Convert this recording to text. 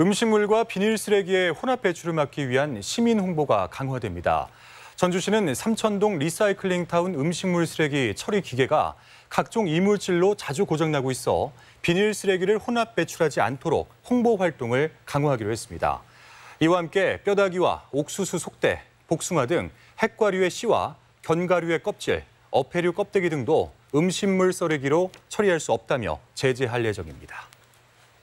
음식물과 비닐 쓰레기의 혼합 배출을 막기 위한 시민 홍보가 강화됩니다. 전주시는 삼천동 리사이클링타운 음식물 쓰레기 처리 기계가 각종 이물질로 자주 고장나고 있어 비닐 쓰레기를 혼합 배출하지 않도록 홍보 활동을 강화하기로 했습니다. 이와 함께 뼈다귀와 옥수수 속대, 복숭아 등 핵과류의 씨와 견과류의 껍질, 어패류 껍데기 등도 음식물 쓰레기로 처리할 수 없다며 제재할 예정입니다.